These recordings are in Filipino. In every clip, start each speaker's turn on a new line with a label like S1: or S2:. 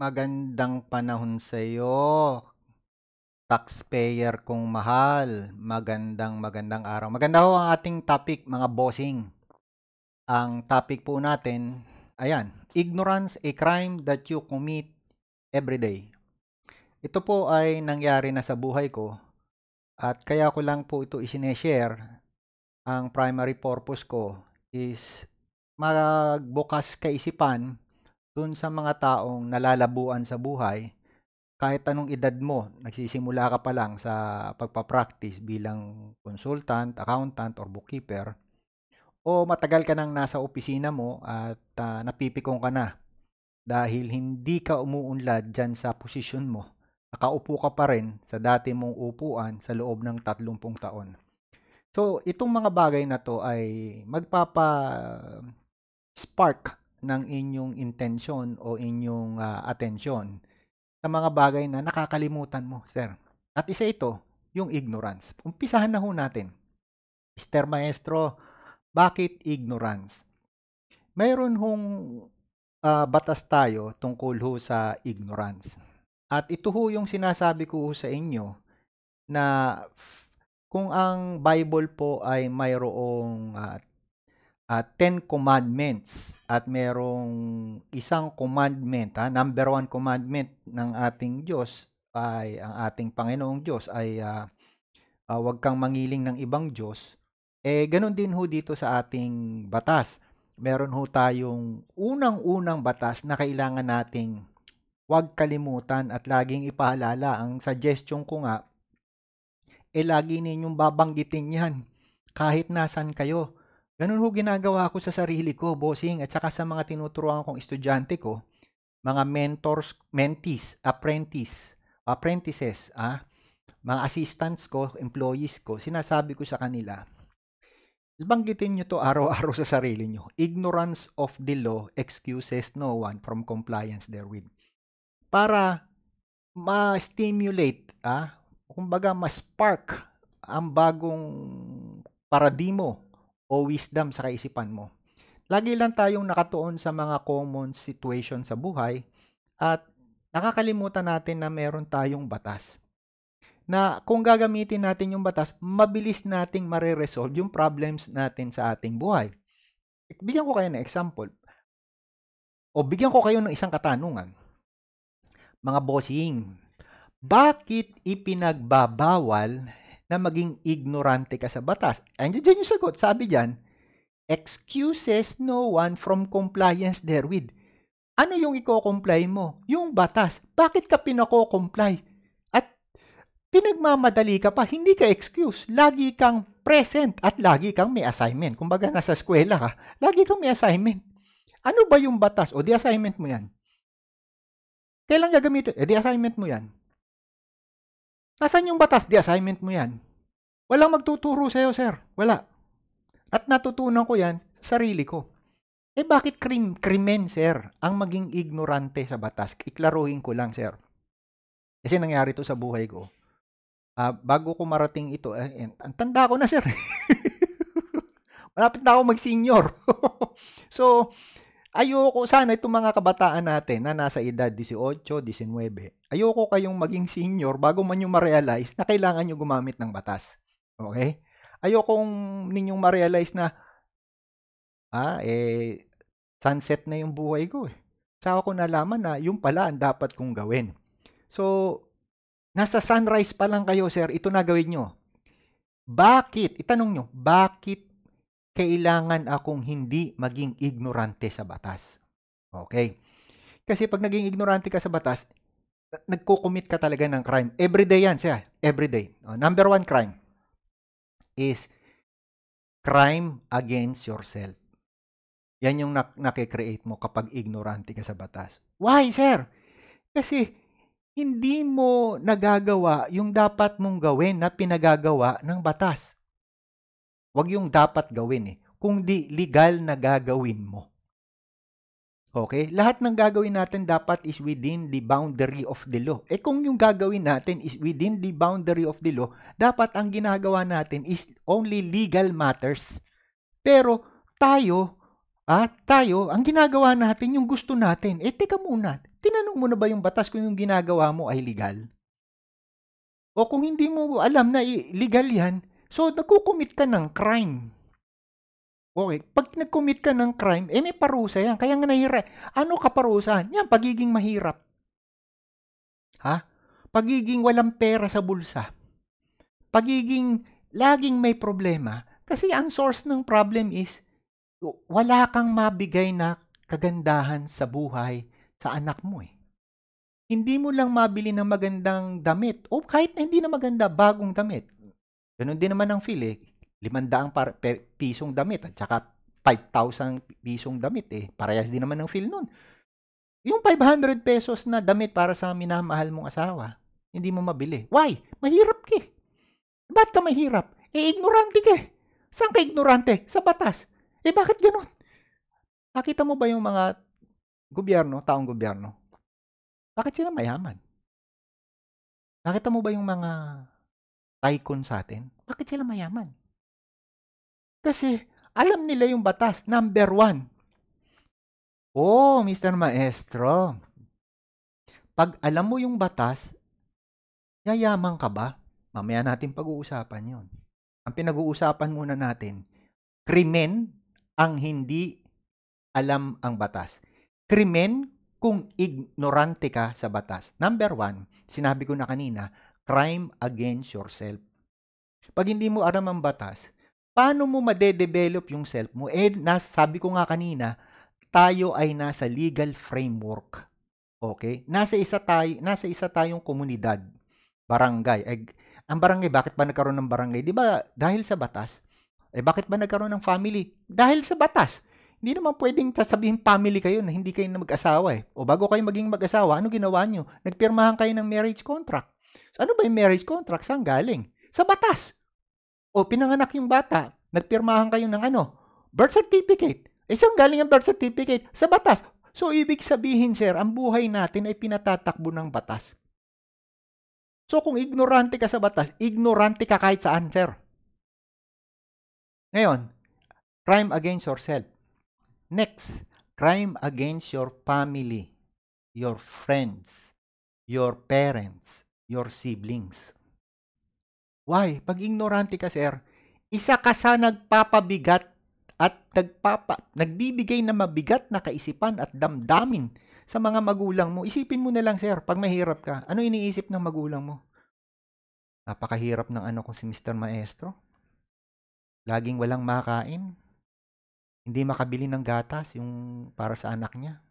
S1: Magandang panahon sa iyo. Taxpayer kong mahal. Magandang magandang araw. Maganda ho ang ating topic, mga bossing. Ang topic po natin, ayan, ignorance a crime that you commit every day. Ito po ay nangyari na sa buhay ko at kaya ko lang po ito isineshare. Ang primary purpose ko is magbukas kaisipan dun sa mga taong nalalabuan sa buhay, kahit anong edad mo, nagsisimula ka pa lang sa pagpapractice bilang consultant, accountant, or bookkeeper, o matagal ka nang nasa opisina mo at uh, ah, napipikong ka na dahil hindi ka umuunlad dyan sa posisyon mo, nakaupo ka pa rin sa dati mong upuan sa loob ng 30 taon. So, itong mga bagay na to ay magpapa spark ng inyong intensyon o inyong uh, atensyon sa mga bagay na nakakalimutan mo, sir. At isa ito, yung ignorance. Umpisahan na ho natin. Mr. Maestro, bakit ignorance? Mayroon hong uh, batas tayo tungkol ho sa ignorance. At ito ho yung sinasabi ko sa inyo na kung ang Bible po ay mayroong uh, uh, ah, 10 Commandments at merong isang commandment, ha, ah, number one commandment ng ating Diyos ay ang ating Panginoong Diyos ay uh, ah, uh, wag kang mangiling ng ibang Diyos. Eh ganun din ho dito sa ating batas. Meron ho tayong unang-unang batas na kailangan nating wag kalimutan at laging ipahalala. Ang suggestion ko nga, eh lagi ninyong babanggitin yan kahit nasan kayo Ganun ho ginagawa ko sa sarili ko, bossing, at saka sa mga tinuturuan kong estudyante ko, mga mentors, mentees, apprentice, apprentices, ah, mga assistants ko, employees ko, sinasabi ko sa kanila, Banggitin nyo to araw-araw sa sarili nyo. Ignorance of the law excuses no one from compliance therewith. Para ma-stimulate, ah, kumbaga ma-spark ang bagong paradigma o wisdom sa kaisipan mo. Lagi lang tayong nakatuon sa mga common situation sa buhay at nakakalimutan natin na meron tayong batas. Na kung gagamitin natin yung batas, mabilis nating mare-resolve yung problems natin sa ating buhay. Bigyan ko kayo ng example. O bigyan ko kayo ng isang katanungan. Mga bossing, bakit ipinagbabawal na maging ignorante ka sa batas. Andiyan dyan yung sagot. Sabi dyan, excuses no one from compliance therewith. Ano yung i-comply mo? Yung batas. Bakit ka pinako-comply? At pinagmamadali ka pa, hindi ka excuse. Lagi kang present at lagi kang may assignment. Kumbaga nasa eskwela ka, lagi kang may assignment. Ano ba yung batas? O di assignment mo yan. Kailan gagamitin? E di assignment mo yan. Nasaan yung batas? Di assignment mo yan. Walang magtuturo sa'yo, sir. Wala. At natutunan ko yan sa sarili ko. Eh bakit krim, krimen, sir, ang maging ignorante sa batas? Iklaruhin ko lang, sir. Kasi nangyari to sa buhay ko. Uh, bago ko marating ito, eh, and, ang tanda ko na, sir. Malapit na ako mag-senior. so, ayoko sana itong mga kabataan natin na nasa edad 18, 19, ayoko kayong maging senior bago man nyo ma-realize na kailangan nyo gumamit ng batas. Okay? Ayokong ninyong ma-realize na, ah, eh, sunset na yung buhay ko eh. Saka ko nalaman na yung pala ang dapat kong gawin. So, nasa sunrise pa lang kayo, sir, ito na gawin nyo. Bakit? Itanong nyo, bakit kailangan akong hindi maging ignorante sa batas. Okay? Kasi pag naging ignorante ka sa batas, nagko-commit ka talaga ng crime. Everyday yan siya. Everyday. Oh, number one crime is crime against yourself. Yan yung nak- nakikreate mo kapag ignorante ka sa batas. Why, sir? Kasi hindi mo nagagawa yung dapat mong gawin na pinagagawa ng batas. Huwag yung dapat gawin eh. Kung di legal na gagawin mo. Okay? Lahat ng gagawin natin dapat is within the boundary of the law. Eh kung yung gagawin natin is within the boundary of the law, dapat ang ginagawa natin is only legal matters. Pero tayo, ah, tayo, ang ginagawa natin yung gusto natin. Eh teka muna, tinanong mo na ba yung batas kung yung ginagawa mo ay legal? O kung hindi mo alam na legal yan, So, nagkukumit ka ng crime. Okay, pag nag-commit ka ng crime, eh may parusa yan. Kaya nga nahira. Eh. Ano kaparusahan? Yan, pagiging mahirap. Ha? Pagiging walang pera sa bulsa. Pagiging laging may problema. Kasi ang source ng problem is, wala kang mabigay na kagandahan sa buhay sa anak mo eh. Hindi mo lang mabili ng magandang damit o kahit na hindi na maganda bagong damit Ganun din naman ang feel eh. 500 par, per, pisong damit at saka 5,000 pisong damit eh. Parehas din naman ng feel nun. Yung 500 pesos na damit para sa minamahal mong asawa, hindi mo mabili. Why? Mahirap ka eh. Ba't ka mahirap? Eh, ignorante ka eh. Saan ka ignorante? Sa batas. Eh, bakit ganun? Nakita mo ba yung mga gobyerno, taong gobyerno? Bakit sila mayaman? Nakita mo ba yung mga tycoon sa atin, bakit sila mayaman? Kasi alam nila yung batas, number one. Oh, Mr. Maestro, pag alam mo yung batas, yayaman ka ba? Mamaya natin pag-uusapan yon. Ang pinag-uusapan muna natin, krimen ang hindi alam ang batas. Krimen kung ignorante ka sa batas. Number one, sinabi ko na kanina, crime against yourself. Pag hindi mo aram ang batas, paano mo madedevelop yung self mo? Eh, nas, sabi ko nga kanina, tayo ay nasa legal framework. Okay? Nasa isa tayo, nasa isa tayong komunidad, barangay. Eh, ang barangay, bakit ba nagkaroon ng barangay? 'Di ba? Dahil sa batas. Eh bakit ba nagkaroon ng family? Dahil sa batas. Hindi naman pwedeng sasabihin family kayo na hindi kayo na mag-asawa eh. O bago kayo maging mag-asawa, ano ginawa nyo? Nagpirmahan kayo ng marriage contract. So, ano ba yung marriage contract? Saan galing? Sa batas. O, pinanganak yung bata. Nagpirmahan kayo ng ano? Birth certificate. Eh, saan galing ang birth certificate? Sa batas. So, ibig sabihin, sir, ang buhay natin ay pinatatakbo ng batas. So, kung ignorante ka sa batas, ignorante ka kahit saan, sir. Ngayon, crime against yourself. Next, crime against your family, your friends, your parents, your siblings. Why? Pag ignorante ka, sir, isa ka sa nagpapabigat at nagpapa, nagbibigay na mabigat na kaisipan at damdamin sa mga magulang mo. Isipin mo na lang, sir, pag mahirap ka, ano iniisip ng magulang mo? Napakahirap ng ano ko si Mr. Maestro. Laging walang makain. Hindi makabili ng gatas yung para sa anak niya.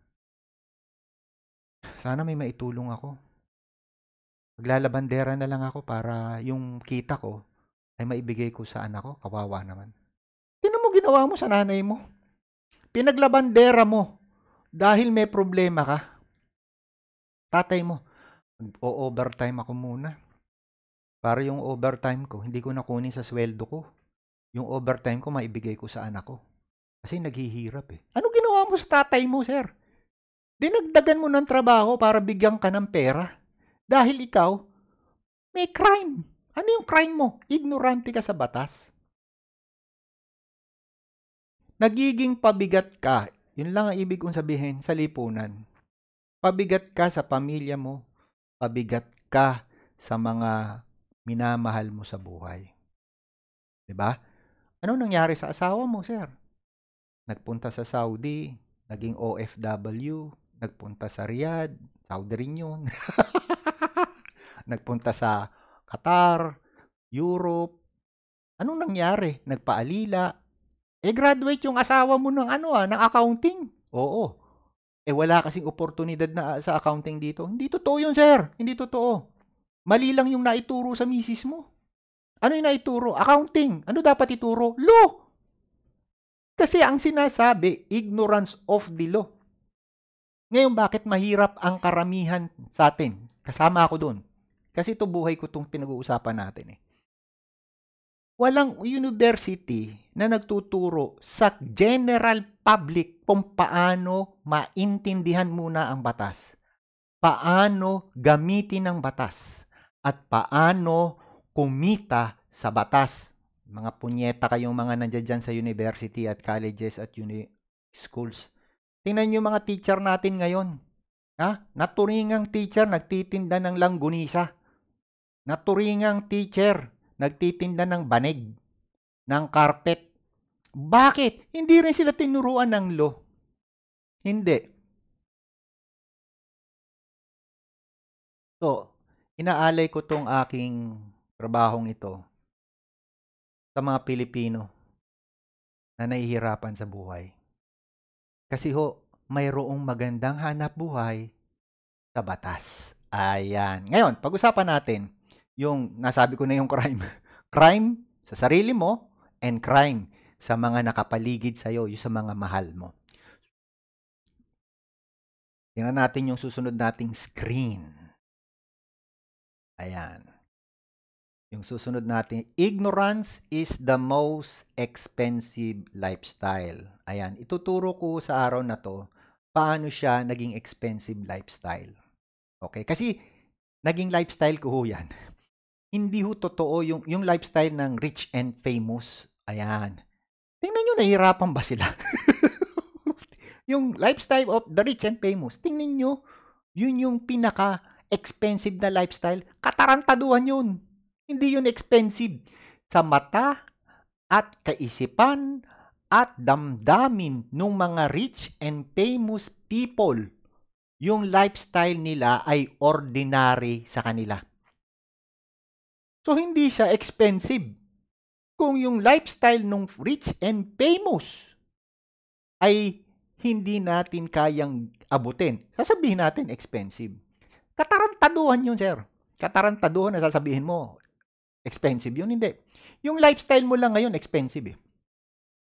S1: Sana may maitulong ako. Maglalabandera na lang ako para yung kita ko ay maibigay ko sa anak ko. Kawawa naman. Ano mo ginawa mo sa nanay mo. Pinaglabandera mo dahil may problema ka. Tatay mo, o-overtime ako muna. Para yung overtime ko, hindi ko nakunin sa sweldo ko. Yung overtime ko, maibigay ko sa anak ko. Kasi naghihirap eh. Ano ginawa mo sa tatay mo, sir? Dinagdagan mo ng trabaho para bigyan ka ng pera. Dahil ikaw, may crime. Ano yung crime mo? Ignorante ka sa batas. Nagiging pabigat ka. Yun lang ang ibig kong sabihin sa lipunan. Pabigat ka sa pamilya mo. Pabigat ka sa mga minamahal mo sa buhay. 'Di ba? Ano nangyari sa asawa mo, sir? Nagpunta sa Saudi, naging OFW, nagpunta sa Riyadh, Saudi rin yun. nagpunta sa Qatar, Europe. Anong nangyari? Nagpaalila. Eh, graduate yung asawa mo ng ano ah, ng accounting. Oo. Eh, wala kasing oportunidad na ah, sa accounting dito. Hindi totoo yun, sir. Hindi totoo. Mali lang yung naituro sa misis mo. Ano yung naituro? Accounting. Ano dapat ituro? Law. Kasi ang sinasabi, ignorance of the law. Ngayon, bakit mahirap ang karamihan sa atin? Kasama ako doon. Kasi ito buhay ko itong pinag-uusapan natin eh. Walang university na nagtuturo sa general public kung paano maintindihan muna ang batas. Paano gamitin ang batas. At paano kumita sa batas. Mga punyeta kayong mga nandiyan sa university at colleges at uni- schools Tingnan niyo mga teacher natin ngayon. Ha? Naturingang teacher nagtitinda ng langgunisa. Naturingang teacher nagtitinda ng banig, ng carpet. Bakit? Hindi rin sila tinuruan ng law. Hindi. So, inaalay ko tong aking trabahong ito sa mga Pilipino na nahihirapan sa buhay. Kasi ho, mayroong magandang hanap buhay sa batas. Ayan. Ngayon, pag-usapan natin yung nasabi ko na yung crime. crime sa sarili mo and crime sa mga nakapaligid sa iyo, yung sa mga mahal mo. Tingnan natin yung susunod nating screen. Ayan. Yung susunod natin, ignorance is the most expensive lifestyle. Ayan, ituturo ko sa araw na to paano siya naging expensive lifestyle. Okay, kasi naging lifestyle ko ho yan. Hindi ho totoo yung, yung lifestyle ng rich and famous. Ayan. Tingnan nyo, nahihirapan ba sila? yung lifestyle of the rich and famous, tingnan nyo, yun yung pinaka-expensive na lifestyle. Katarantaduhan yun. Hindi yun expensive sa mata at kaisipan at damdamin ng mga rich and famous people. Yung lifestyle nila ay ordinary sa kanila. So hindi siya expensive. Kung yung lifestyle ng rich and famous ay hindi natin kayang abutin. Sasabihin natin expensive. Katarantaduhan yun, sir. Katarantaduhan na sasabihin mo, Expensive yun, hindi. Yung lifestyle mo lang ngayon, expensive eh.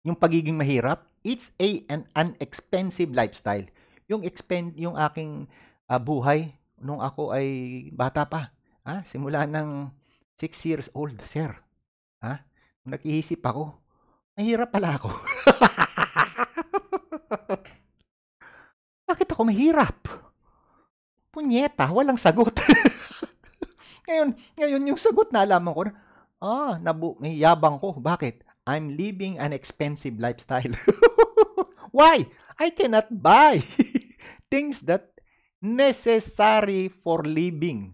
S1: Yung pagiging mahirap, it's a, an, an expensive lifestyle. Yung, expend yung aking uh, buhay nung ako ay bata pa, ha? Ah, simula ng 6 years old, sir. Ha? Ah, nung nag-iisip ako, mahirap pala ako. Bakit ako mahirap? Punyeta, walang sagot. Ngayon, ngayon yung sagot na alaman ko, ah, nabu may yabang ko. Bakit? I'm living an expensive lifestyle. Why? I cannot buy things that necessary for living.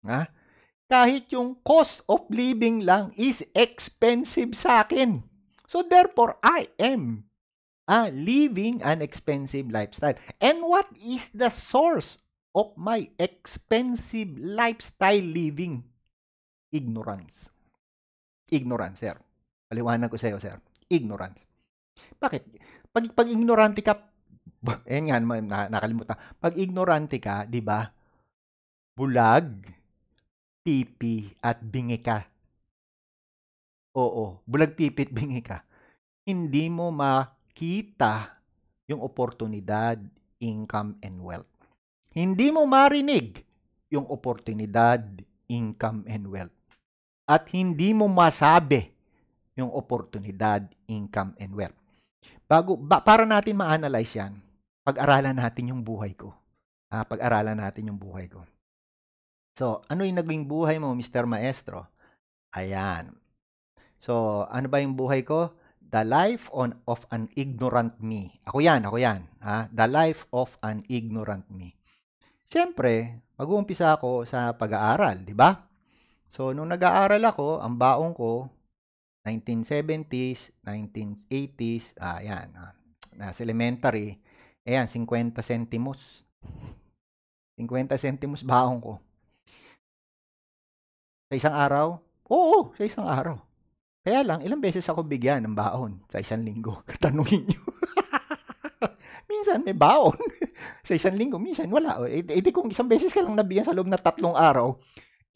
S1: Ha? Kahit yung cost of living lang is expensive sa akin. So therefore, I am ah, living an expensive lifestyle. And what is the source of my expensive lifestyle living. Ignorance. Ignorance, sir. Paliwanag ko sa iyo, sir. Ignorance. Bakit? Pag, pag ignorante ka, ayan nga, nakalimutan. Pag ignorante ka, di ba, bulag, pipi, at bingi ka. Oo, bulag, pipi, at bingi ka. Hindi mo makita yung oportunidad, income, and wealth hindi mo marinig yung oportunidad, income, and wealth. At hindi mo masabi yung oportunidad, income, and wealth. Bago, ba, para natin ma-analyze yan, pag-aralan natin yung buhay ko. Ah, pag-aralan natin yung buhay ko. So, ano yung naging buhay mo, Mr. Maestro? Ayan. So, ano ba yung buhay ko? The life on, of an ignorant me. Ako yan, ako yan. Ha? The life of an ignorant me. Siyempre, mag-uumpisa ako sa pag-aaral, di ba? So, nung nag-aaral ako, ang baong ko, 1970s, 1980s, ah, yan, ah, nasa elementary, ayan, eh, 50 centimos. 50 centimos baong ko. Sa isang araw? Oo, sa isang araw. Kaya lang, ilang beses ako bigyan ng baon sa isang linggo. Tanungin nyo. minsan may baon. sa isang linggo, minsan wala. Eh, eh di kung isang beses ka lang nabigyan sa loob na tatlong araw,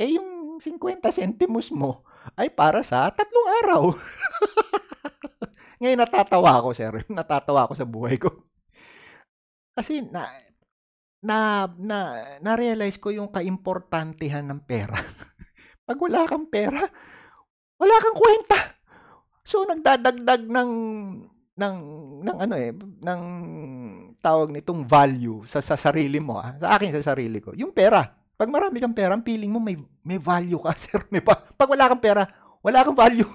S1: eh yung 50 centimos mo ay para sa tatlong araw. Ngayon natatawa ako, sir. Natatawa ako sa buhay ko. Kasi na na na na-realize ko yung kaimportantehan ng pera. Pag wala kang pera, wala kang kwenta. So nagdadagdag ng ng ng ano eh ng tawag nitong value sa sa sarili mo ah, sa akin sa sarili ko yung pera pag marami kang pera ang feeling mo may may value ka sir may pa, pag wala kang pera wala kang value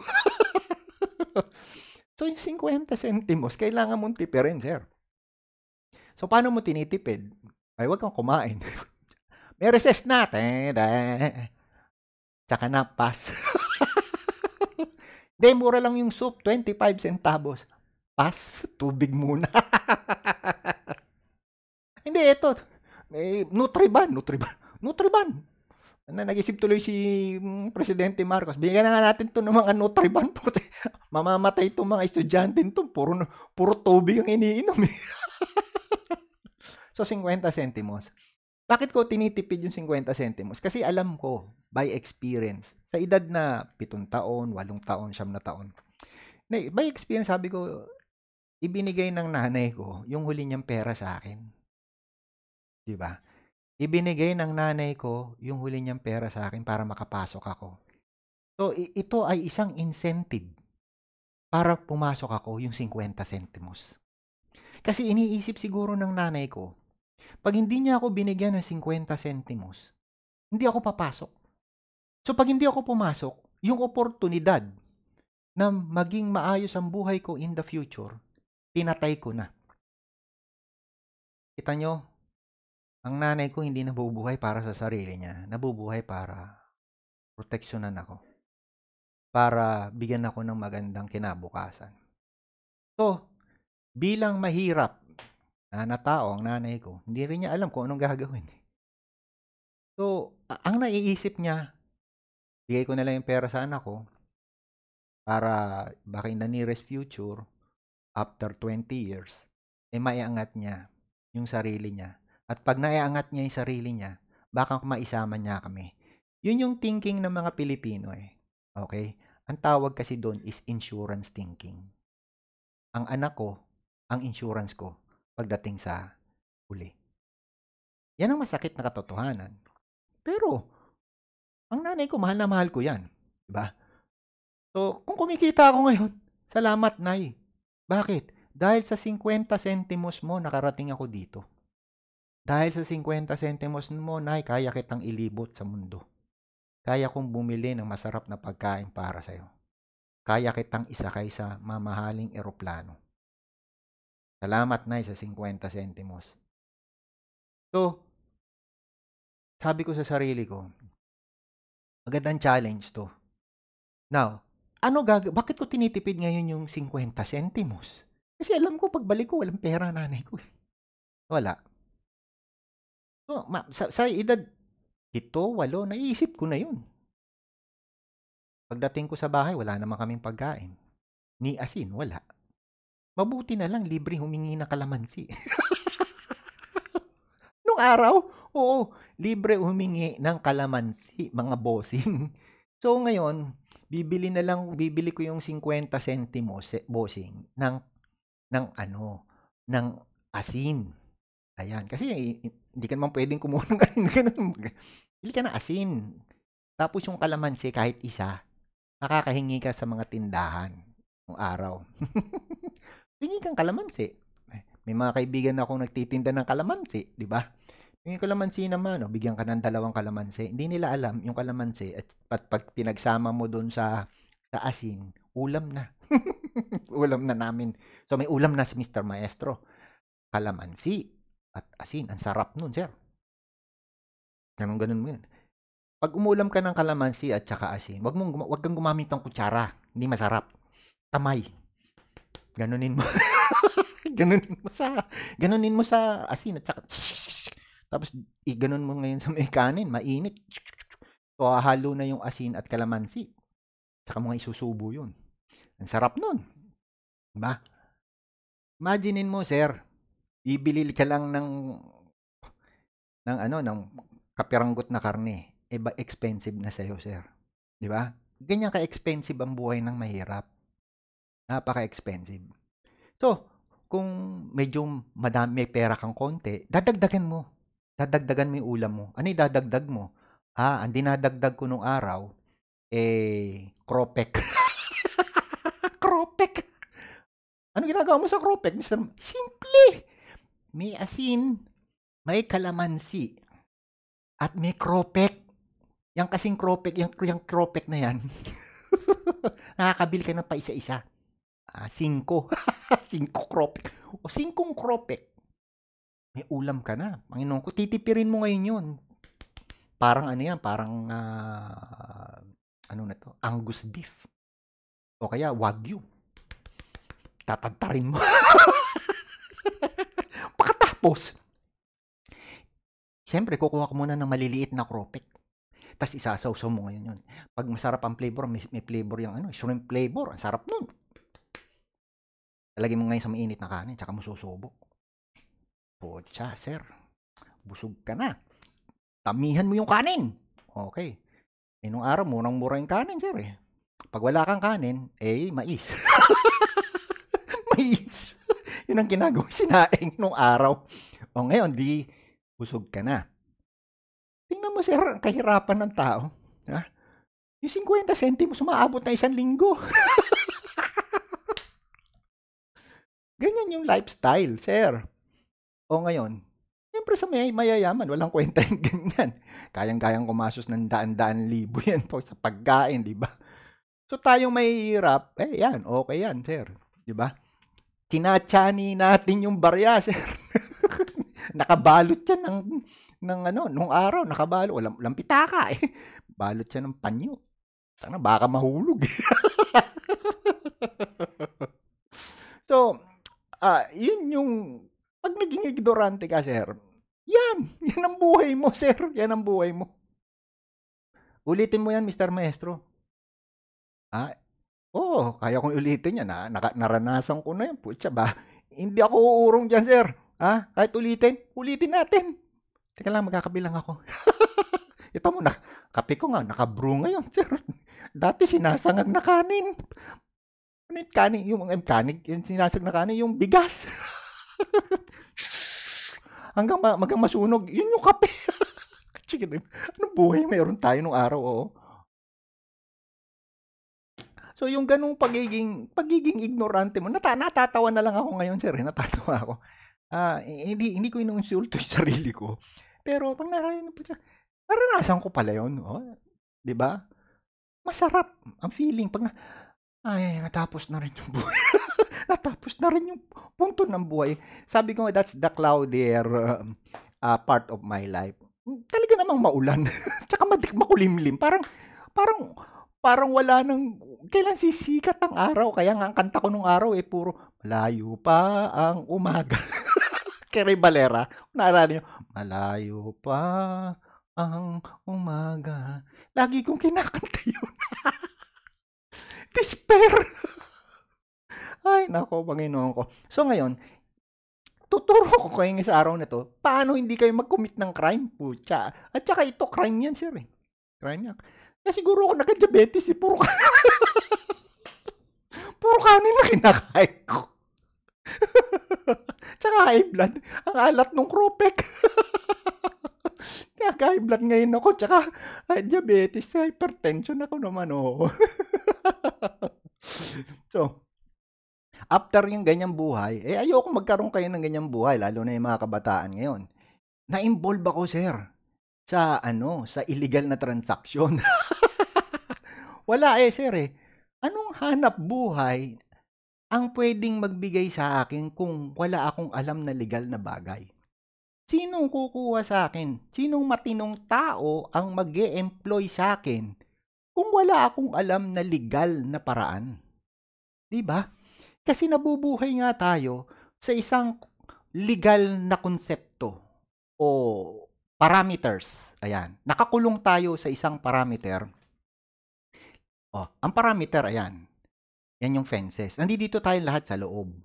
S1: so yung 50 centimos kailangan mong tipirin sir so paano mo tinitipid ay wag kang kumain may recess na tsaka na pass Hindi, mura lang yung soup, 25 centavos. Pass, tubig muna. Hindi, ito. may eh, Nutriban, Nutriban, Nutriban. Na nag-isip tuloy si mm, Presidente Marcos. Bigyan na nga natin to ng mga Nutriban po. Mamamatay itong mga estudyante to. Puro, puro tubig ang iniinom. Eh. so, 50 centimos. Bakit ko tinitipid yung 50 centimos? Kasi alam ko, by experience, sa edad na 7 taon, 8 taon, 7 na taon, by experience, sabi ko, ibinigay ng nanay ko yung huli niyang pera sa akin. 'Di ba? Ibinigay ng nanay ko yung huli niyang pera sa akin para makapasok ako. So ito ay isang incentive para pumasok ako yung 50 centimos. Kasi iniisip siguro ng nanay ko, pag hindi niya ako binigyan ng 50 centimos, hindi ako papasok. So pag hindi ako pumasok, yung oportunidad na maging maayos ang buhay ko in the future, pinatay ko na. Kita nyo, ang nanay ko hindi nabubuhay para sa sarili niya. Nabubuhay para proteksyonan ako. Para bigyan ako ng magandang kinabukasan. So, bilang mahirap na, na tao ang nanay ko, hindi rin niya alam kung anong gagawin. So, ang naiisip niya, bigay ko na lang yung pera sa anak ko para baka in the nearest future, after 20 years, eh maiangat niya yung sarili niya. At pag naiangat niya yung sarili niya, baka maisama niya kami. Yun yung thinking ng mga Pilipino eh. Okay? Ang tawag kasi doon is insurance thinking. Ang anak ko, ang insurance ko pagdating sa uli. Yan ang masakit na katotohanan. Pero, ang nanay ko, mahal na mahal ko yan. Diba? So, kung kumikita ako ngayon, salamat, nay. Bakit? Dahil sa 50 centimos mo, nakarating ako dito. Dahil sa 50 centimos mo, nay, kaya kitang ilibot sa mundo. Kaya kong bumili ng masarap na pagkain para sa'yo. Kaya kitang isakay sa mamahaling eroplano. Salamat, nay, sa 50 centimos. So, sabi ko sa sarili ko, magandang challenge to. Now, ano gag bakit ko tinitipid ngayon yung 50 centimos? Kasi alam ko pagbalik ko walang pera nanay ko. Eh. Wala. So, ma, sa, sa edad ito, walo, naisip ko na yun. Pagdating ko sa bahay, wala naman kaming pagkain. Ni asin, wala. Mabuti na lang, libre humingi na kalamansi. Nung araw, oo, libre humingi ng kalamansi, mga bossing. So ngayon, bibili na lang, bibili ko yung 50 centimos, bossing, ng, ng ano, ng asin. Ayan, kasi hindi ka naman pwedeng kumuha ng asin. Ganun. Bili ka na asin. Tapos yung kalamansi, kahit isa, makakahingi ka sa mga tindahan ng araw. Hingi kang kalamansi. May mga kaibigan na akong nagtitinda ng kalamansi, di ba? Yung kalamansi naman, no? Oh, bigyan ka ng dalawang kalamansi. Hindi nila alam yung kalamansi at, at pag pinagsama mo doon sa, sa asin, ulam na. ulam na namin. So may ulam na si Mr. Maestro. Kalamansi at asin. Ang sarap nun, sir. Ganun-ganun mo yan. Pag umulam ka ng kalamansi at saka asin, wag, mong, wag kang gumamit ng kutsara. Hindi masarap. Tamay. Ganunin mo. ganunin mo sa ganunin mo sa asin at saka tapos, iganon mo ngayon sa may kanin, mainit. So, ahalo na yung asin at kalamansi. Saka mo nga isusubo yun. Ang sarap nun. Diba? Imaginin mo, sir, bibili ka lang ng ng ano, ng kapiranggot na karne. E ba expensive na sa'yo, sir? Di ba? Ganyan ka-expensive ang buhay ng mahirap. Napaka-expensive. So, kung medyo madami, may pera kang konti, dadagdagan mo dadagdagan mo yung ulam mo. Ano'y dadagdag mo? Ah, ang dinadagdag ko nung araw, eh, cropek. cropek. Ano ginagawa mo sa cropek, Mr. Simple. May asin, may kalamansi, at may cropek. Yang kasing cropek, yung, yung cropek na yan, nakakabili ka na pa isa-isa. Ah, singko. singko cropek. O singkong cropek may eh, ulam ka na. Panginoon ko, titipirin mo ngayon yun. Parang ano yan, parang, uh, ano na to, Angus beef. O kaya, Wagyu. Tatagtarin mo. Pakatapos, siyempre, kukuha ko muna ng maliliit na cropek. Tapos isasawsaw mo ngayon yun. Pag masarap ang flavor, may, may flavor yung ano, shrimp flavor. Ang sarap nun. Talagay mo ngayon sa mainit na kanin, tsaka mo susubok Pocha, sir. Busog ka na. Tamihan mo yung kanin. Okay. Eh, nung araw, murang-mura yung kanin, sir, eh. Pag wala kang kanin, eh, mais. mais. Yun ang ginagawa sinaing nung araw. O ngayon, di, busog ka na. Tingnan mo, sir, ang kahirapan ng tao. Ha? Yung 50 centimos, maabot na isang linggo. Ganyan yung lifestyle, sir. O ngayon, siyempre sa may mayayaman, walang kwenta yung ganyan. Kayang-kayang kumasos ng daan-daan libo yan po sa pagkain, di ba? So tayong mahihirap, eh yan, okay yan, sir. Di ba? Tinachani natin yung barya, sir. nakabalot siya ng, ng ano, nung araw, nakabalot. Walang, walang pitaka eh. Balot siya ng panyo. Sana baka mahulog. so, uh, yun yung pag naging ignorante ka, sir, yan, yan ang buhay mo, sir. Yan ang buhay mo. Ulitin mo yan, Mr. Maestro. Ah, oh, kaya kong ulitin yan. Ha? Ah, naranasan ko na yan. Putsa ba? Hindi ako uurong dyan, sir. Ha? Ah, kahit ulitin, ulitin natin. Teka lang, magkakabilang ako. Ito mo, kape ko nga, nakabrew ngayon, sir. Dati sinasangag na kanin. Ano yung kanin? Yung, yung kanin, yung sinasag na kanin, yung bigas. hanggang, ma- hanggang masunog, yun yung kape. Chicken, anong buhay mayroon tayo nung araw, Oh. So yung ganung pagiging pagiging ignorante mo, nata- natatawa na lang ako ngayon, sir, eh. natatawa ako. Ah, uh, hindi hindi ko inuunsulto yung sarili ko. Pero pag narayan po siya, naranasan ko pala 'yon, oh. 'Di ba? Masarap ang feeling pag na, ay, natapos na rin yung buhay natapos na rin yung punto ng buhay. Sabi ko, that's the cloudier uh, uh, part of my life. Talaga namang maulan. Tsaka madik makulimlim. Parang, parang, parang wala nang, kailan sisikat ang araw? Kaya nga, ang kanta ko nung araw, eh, puro, malayo pa ang umaga. Kere Balera, naalala nyo, malayo pa ang umaga. Lagi kong kinakanta yun. Despair! Ay, nako, Panginoon ko. So ngayon, tuturo ko kayo sa araw na to, paano hindi kayo mag-commit ng crime, pucha. At saka ito, crime yan, sir. Eh. Crime yan. Kaya siguro ako nagka-diabetes, eh. Puro, ka- puro kanin na kinakain ko. tsaka high blood. Ang alat ng cropek. tsaka high blood ngayon ako. Tsaka ay, diabetes, hypertension ako naman, oh. so, after yung ganyang buhay, eh ayoko magkaroon kayo ng ganyang buhay, lalo na yung mga kabataan ngayon. Na-involve ako, sir, sa ano, sa illegal na transaction. Wala eh, sir eh. Anong hanap buhay ang pwedeng magbigay sa akin kung wala akong alam na legal na bagay? Sinong kukuha sa akin? Sinong matinong tao ang mag employ sa akin kung wala akong alam na legal na paraan? 'Di ba? Kasi nabubuhay nga tayo sa isang legal na konsepto o parameters. Ayan. Nakakulong tayo sa isang parameter. Oh, ang parameter, ayan. Yan yung fences. Nandito tayo lahat sa loob.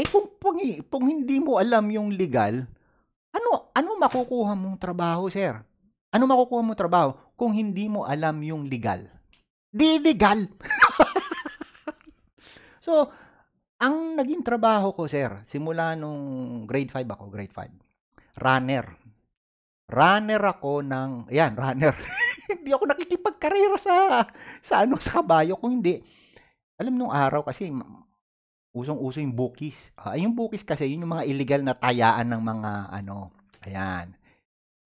S1: Eh kung, kung, kung hindi mo alam yung legal, ano ano makukuha mong trabaho, sir? Ano makukuha mong trabaho kung hindi mo alam yung legal? Di legal. So, ang naging trabaho ko, sir, simula nung grade 5 ako, grade 5, runner. Runner ako ng, ayan, runner. hindi ako nakikipagkarera sa, sa ano, sa kabayo. Kung hindi, alam nung araw kasi, usong-uso yung bookies. Uh, ah, yung bukis kasi, yun yung mga illegal na tayaan ng mga, ano, ayan.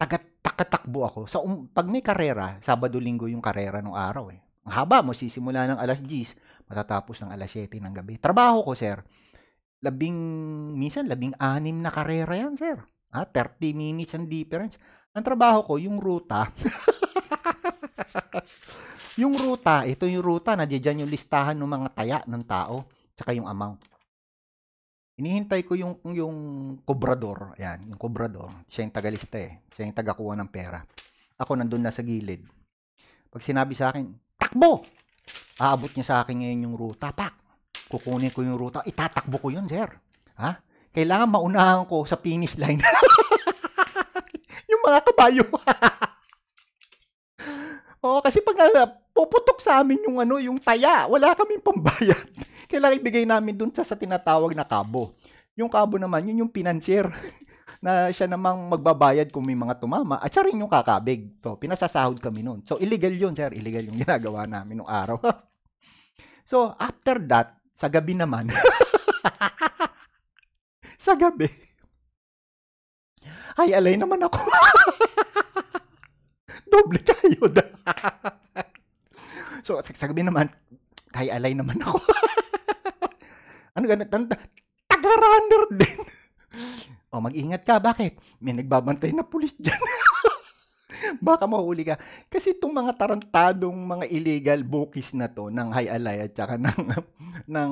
S1: Tagat, takatakbo ako. Sa, um, pag may karera, Sabado-Linggo yung karera nung araw eh. Ang haba mo, sisimula ng alas 10 matatapos ng alas 7 ng gabi. Trabaho ko, sir, labing, minsan labing anim na karera yan, sir. Ha? Ah, 30 minutes ang difference. Ang trabaho ko, yung ruta. yung ruta, ito yung ruta, na nandiyan yung listahan ng mga taya ng tao, tsaka yung amount. Inihintay ko yung, yung kobrador. Ayan, yung kobrador. Siya yung tagalista eh. Siya yung tagakuha ng pera. Ako nandun na sa gilid. Pag sinabi sa akin, takbo! aabot niya sa akin ngayon yung ruta. Pak! Kukunin ko yung ruta. Itatakbo ko yun, sir. Ha? Kailangan maunahan ko sa finish line. yung mga kabayo. oh, kasi pag uh, puputok sa amin yung ano, yung taya, wala kaming pambayad. Kailangan ibigay namin dun sa, sa tinatawag na kabo. Yung kabo naman, yun yung financier na siya namang magbabayad kung may mga tumama at siya rin yung kakabig. So, pinasasahod kami noon. So, illegal yun, sir. Illegal yung ginagawa namin nung araw. so, after that, sa gabi naman, sa gabi, ay, alay naman ako. Doble tayo. so, sa gabi naman, ay, alay naman ako. ano ganun? Taga-runner din. O, oh, mag-ingat ka. Bakit? May nagbabantay na pulis dyan. Baka mahuli ka. Kasi itong mga tarantadong mga illegal bookies na to ng High Alay at saka ng, ng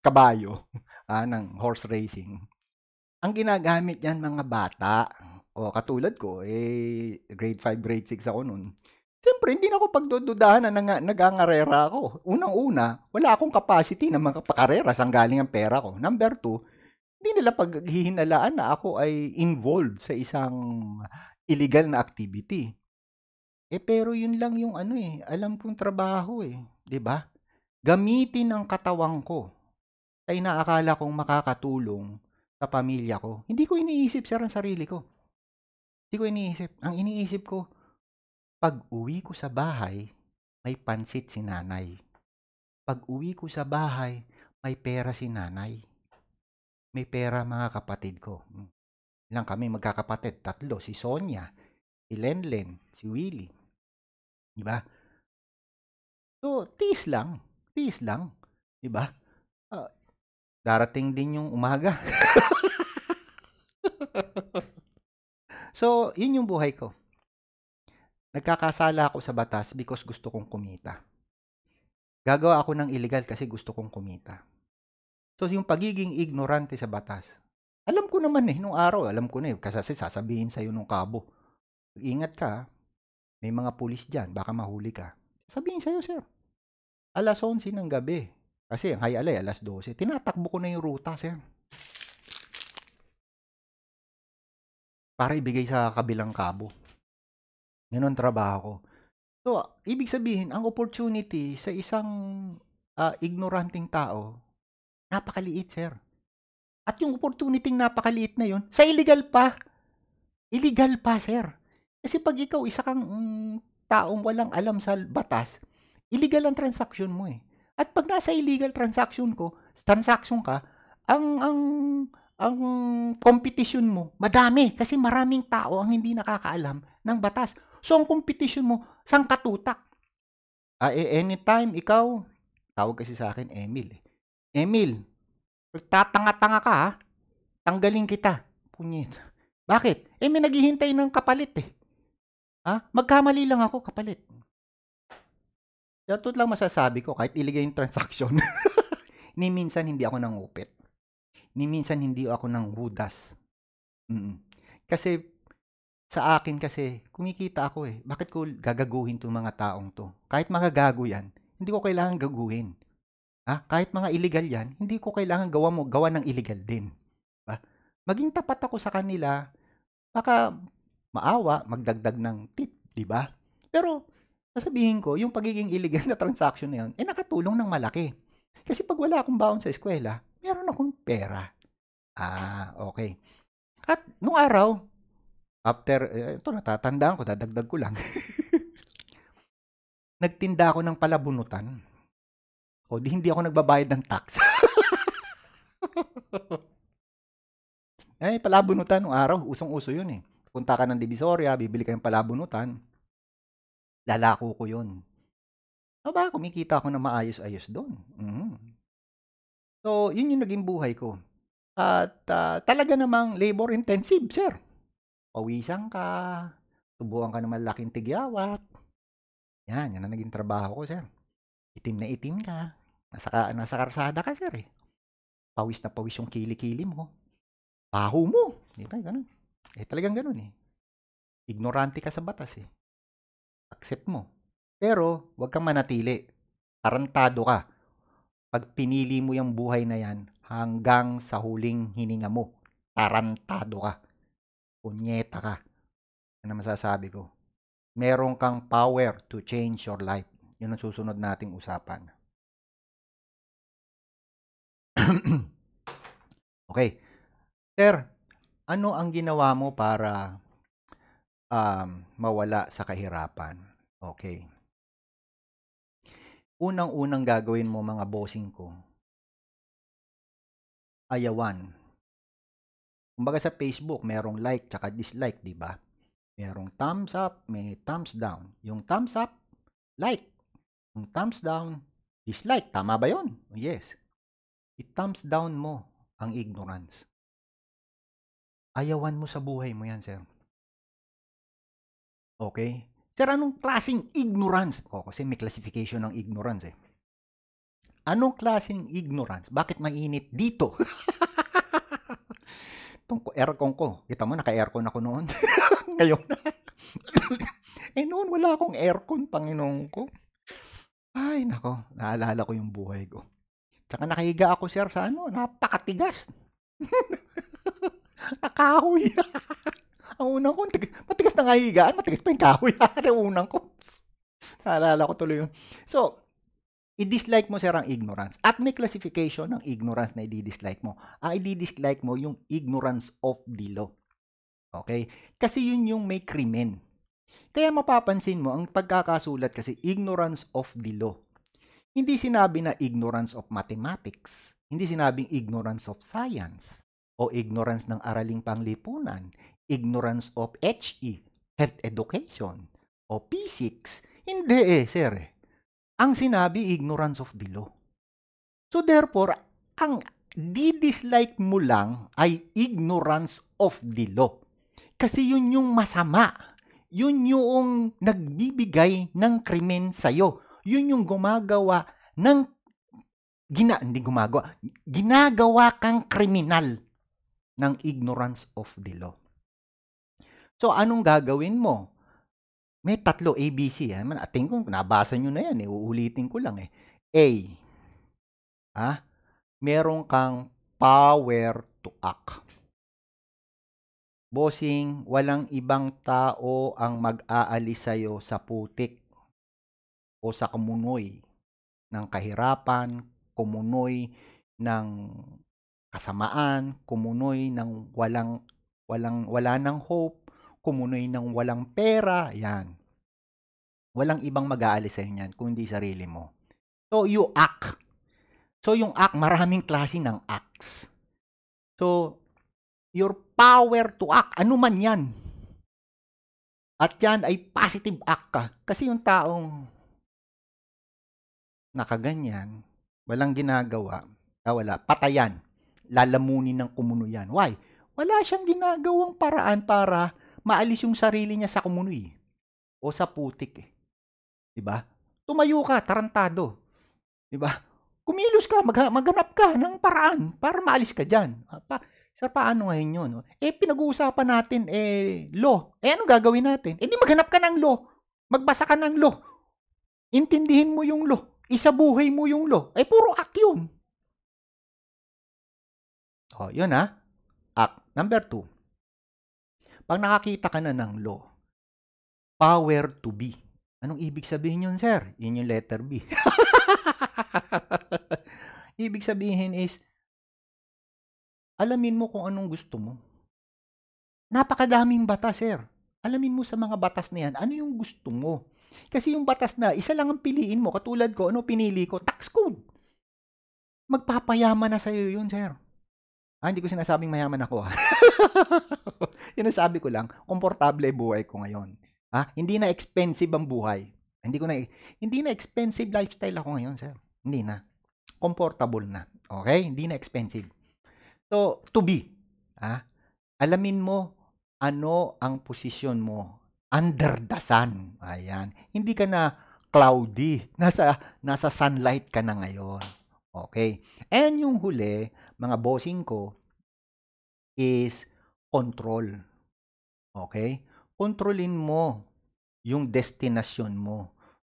S1: kabayo, ah, ng horse racing, ang ginagamit yan mga bata. O, katulad ko, eh, grade 5, grade 6 ako noon. Siyempre, hindi na ako pagdududahan na nag- nagangarera ako. Unang-una, wala akong capacity na makapakarera saan galing ang pera ko. Number two, hindi nila paghihinalaan na ako ay involved sa isang illegal na activity. Eh pero yun lang yung ano eh, alam kong trabaho eh, 'di ba? Gamitin ang katawan ko ay naakala kong makakatulong sa pamilya ko. Hindi ko iniisip sir sarili ko. Hindi ko iniisip. Ang iniisip ko, pag uwi ko sa bahay, may pansit si nanay. Pag uwi ko sa bahay, may pera si nanay may pera mga kapatid ko. Hmm. Ilang kami magkakapatid, tatlo, si Sonia, si Lenlen, si Willie. Di ba? So, tiis lang, tiis lang, di ba? Uh, darating din yung umaga. so, yun yung buhay ko. Nagkakasala ako sa batas because gusto kong kumita. Gagawa ako ng illegal kasi gusto kong kumita So, yung pagiging ignorante sa batas. Alam ko naman eh, nung araw, alam ko na eh, kasi sasabihin sa'yo nung kabo, ingat ka, may mga pulis dyan, baka mahuli ka. Sabihin sa'yo, sir, alas 11 ng gabi, kasi ang high hayalay, alas 12, tinatakbo ko na yung ruta, sir. Para ibigay sa kabilang kabo. Ganon trabaho ko. So, ibig sabihin, ang opportunity sa isang uh, ah, ignoranting tao Napakaliit, sir. At yung opportunity napakaliit na yun, sa illegal pa. Illegal pa, sir. Kasi pag ikaw, isa kang mm, taong walang alam sa batas, illegal ang transaction mo eh. At pag nasa illegal transaction ko, transaction ka, ang ang ang competition mo, madami kasi maraming tao ang hindi nakakaalam ng batas. So ang competition mo, sang katutak. Uh, ah, eh, anytime ikaw, tawag kasi sa akin Emil eh Emil, tatanga-tanga ka ha? Tanggalin kita. Punyet. Bakit? Eh, may naghihintay ng kapalit eh. Ha? Magkamali lang ako, kapalit. Dato lang masasabi ko, kahit iligay yung transaction, ni minsan hindi ako nang upit. Ni minsan hindi ako nang hudas. Mm. Kasi sa akin kasi, kumikita ako eh. Bakit ko gagaguhin tong mga taong to? Kahit magagago yan, hindi ko kailangan gaguhin. Ha? Kahit mga illegal yan, hindi ko kailangan gawa mo, gawa ng illegal din. Ba? Maging tapat ako sa kanila, baka maawa, magdagdag ng tip, di ba? Pero, sasabihin ko, yung pagiging illegal na transaction na yun, eh nakatulong ng malaki. Kasi pag wala akong baon sa eskwela, meron akong pera. Ah, okay. At nung araw, after, eh, ito natatandaan ko, dadagdag ko lang. Nagtinda ako ng palabunutan. O di hindi ako nagbabayad ng tax. eh, palabunutan ng araw, usong-uso yun eh. Punta ka ng Divisoria, bibili ka ng palabunutan. Lalako ko yun. ba, kumikita ako ng maayos-ayos doon. Mm-hmm. So, yun yung naging buhay ko. At uh, talaga namang labor intensive, sir. Pawisan ka, tubuhan ka ng malaking tigyawat. Yan, yan ang naging trabaho ko, sir. Itim na itim ka. Nasa, nasa karsada ka, sir, eh. Pawis na pawis yung kilikili mo. Baho mo. Di ba? Ganun. Eh, talagang ganun, eh. Ignorante ka sa batas, eh. Accept mo. Pero, huwag kang manatili. Tarantado ka. Pag pinili mo yung buhay na yan, hanggang sa huling hininga mo, tarantado ka. Punyeta ka. Ano masasabi ko? Meron kang power to change your life. Yun ang susunod nating usapan. okay. Sir, ano ang ginawa mo para um, mawala sa kahirapan? Okay. Unang-unang gagawin mo mga bossing ko, ayawan. Kumbaga sa Facebook, merong like tsaka dislike, di ba? Merong thumbs up, may thumbs down. Yung thumbs up, like. Yung thumbs down, dislike. Tama ba yon? Yes i-thumbs down mo ang ignorance. Ayawan mo sa buhay mo yan, sir. Okay? Sir, anong klaseng ignorance? O, kasi may classification ng ignorance eh. Anong klaseng ignorance? Bakit mainit dito? Itong aircon ko. Kita mo, naka-aircon ako noon. Ngayon. eh noon, wala akong aircon, Panginoon ko. Ay, nako. Naalala ko yung buhay ko. Tsaka nakahiga ako, sir, sa ano, napakatigas. Nakahoy. Ang unang ko, matigas na higaan, matigas pa yung kahoy. Ang unang ko. Naalala ko tuloy yun. So, i-dislike mo sir ang ignorance. At may classification ng ignorance na i-dislike mo. Ang i-dislike mo yung ignorance of the law. Okay? Kasi yun yung may krimen. Kaya mapapansin mo, ang pagkakasulat kasi ignorance of the law. Hindi sinabi na ignorance of mathematics, hindi sinabing ignorance of science o ignorance ng araling panglipunan, ignorance of HE, health education, o physics. Hindi eh, sir. Eh. Ang sinabi, ignorance of the law. So therefore, ang di-dislike mo lang ay ignorance of the law. Kasi yun yung masama. Yun yung nagbibigay ng krimen sa'yo yun yung gumagawa ng gina hindi gumagawa ginagawa kang kriminal ng ignorance of the law. So anong gagawin mo? May tatlo ABC. Eh. I think kung nabasa niyo na yan, eh. uulitin ko lang eh. A. ha meron kang power to act. Bossing, walang ibang tao ang mag-aalis sa'yo sa putik o sa kumunoy ng kahirapan, kumunoy ng kasamaan, kumunoy ng walang walang wala ng hope, kumunoy ng walang pera, yan. Walang ibang mag-aalis sa niyan kundi sarili mo. So you act. So yung act, maraming klase ng acts. So your power to act, ano man 'yan. At 'yan ay positive act ka kasi yung taong nakaganyan, walang ginagawa, ah, wala, patayan, lalamunin ng kumuno yan. Why? Wala siyang ginagawang paraan para maalis yung sarili niya sa kumuno eh. O sa putik eh. Diba? Tumayo ka, tarantado. Diba? Kumilos ka, mag- maghanap ka ng paraan para maalis ka dyan. Ah, pa- Sir, paano ngayon yun? Oh? Eh, pinag-uusapan natin, eh, law. Eh, ano gagawin natin? Eh, di maghanap ka ng law. Magbasa ka ng law. Intindihin mo yung law isabuhay mo yung law. Ay, eh, puro act yun. O, yun ha. Ah. Act. Number two. Pag nakakita ka na ng law, power to be. Anong ibig sabihin yun, sir? Yun yung letter B. ibig sabihin is, alamin mo kung anong gusto mo. Napakadaming batas, sir. Alamin mo sa mga batas na yan, ano yung gusto mo? Kasi yung batas na, isa lang ang piliin mo, katulad ko, ano pinili ko? Tax code. Magpapayaman na sa'yo yun, sir. Ah, hindi ko sinasabing mayaman ako, ha? Ah. Sinasabi ko lang, komportable buhay ko ngayon. Ha? Ah, hindi na expensive ang buhay. Hindi ko na, hindi na expensive lifestyle ako ngayon, sir. Hindi na. Comfortable na. Okay? Hindi na expensive. So, to be. Ha? Ah, alamin mo ano ang posisyon mo under the sun. Ayan. Hindi ka na cloudy. Nasa, nasa sunlight ka na ngayon. Okay. And yung huli, mga bossing ko, is control. Okay? Kontrolin mo yung destinasyon mo.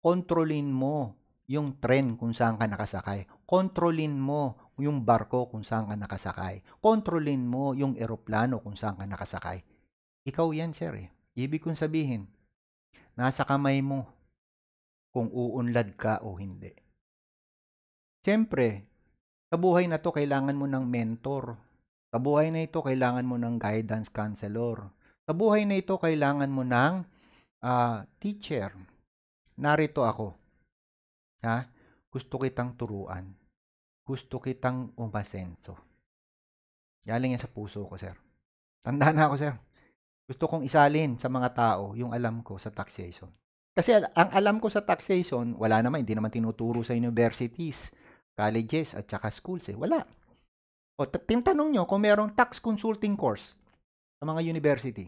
S1: Kontrolin mo yung trend kung saan ka nakasakay. Kontrolin mo yung barko kung saan ka nakasakay. Kontrolin mo yung eroplano kung saan ka nakasakay. Ikaw yan, sir. Eh. Ibig kong sabihin, nasa kamay mo kung uunlad ka o hindi. Siyempre, sa buhay na to kailangan mo ng mentor. Sa buhay na ito kailangan mo ng guidance counselor. Sa buhay na ito kailangan mo ng uh, teacher. Narito ako. Ha? Gusto kitang turuan. Gusto kitang umasenso. Galing yan sa puso ko, sir. Tanda na ako, sir. Gusto kong isalin sa mga tao yung alam ko sa taxation. Kasi ang alam ko sa taxation, wala naman, hindi naman tinuturo sa universities, colleges, at saka schools. Eh. Wala. O, tanong nyo kung mayroong tax consulting course sa mga university.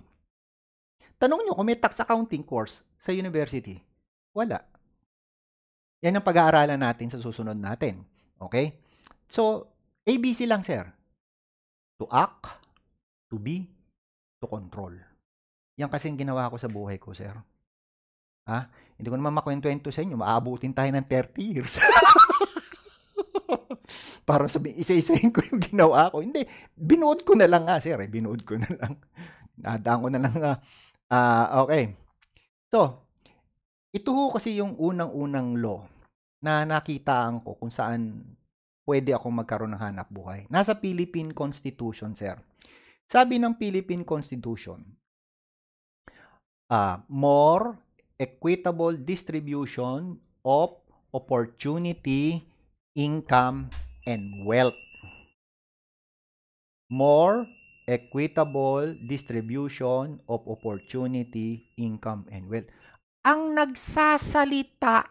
S1: Tanong nyo kung may tax accounting course sa university. Wala. Yan ang pag-aaralan natin sa susunod natin. Okay? So, ABC lang, sir. To act, to be, to control. Yan kasi ginawa ko sa buhay ko, sir. Ha? Hindi ko naman makwento-kwento sa inyo. Maabutin tayo ng 30 years. Para sabi, isa-isahin ko yung ginawa ko. Hindi, binuod ko na lang nga, sir. Eh. Binood ko na lang. Nadaan ko na lang nga. Uh, okay. So, ito ho kasi yung unang-unang law na nakita ko kung saan pwede akong magkaroon ng hanap buhay. Nasa Philippine Constitution, sir. Sabi ng Philippine Constitution, uh, more equitable distribution of opportunity, income, and wealth. More equitable distribution of opportunity, income, and wealth. Ang nagsasalita,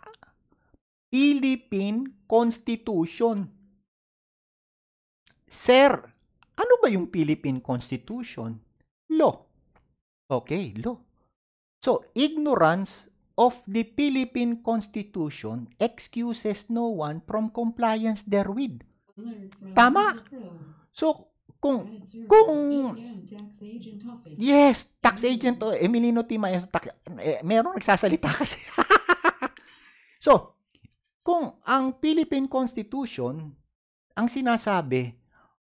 S1: Philippine Constitution. Sir, ano ba yung Philippine Constitution? Law. Okay, law. So, ignorance of the Philippine Constitution excuses no one from compliance therewith. Tama. So, kung, kung, yes, tax agent, o, Emilino T. Maestro, tax, eh, meron nagsasalita kasi. so, kung ang Philippine Constitution, ang sinasabi,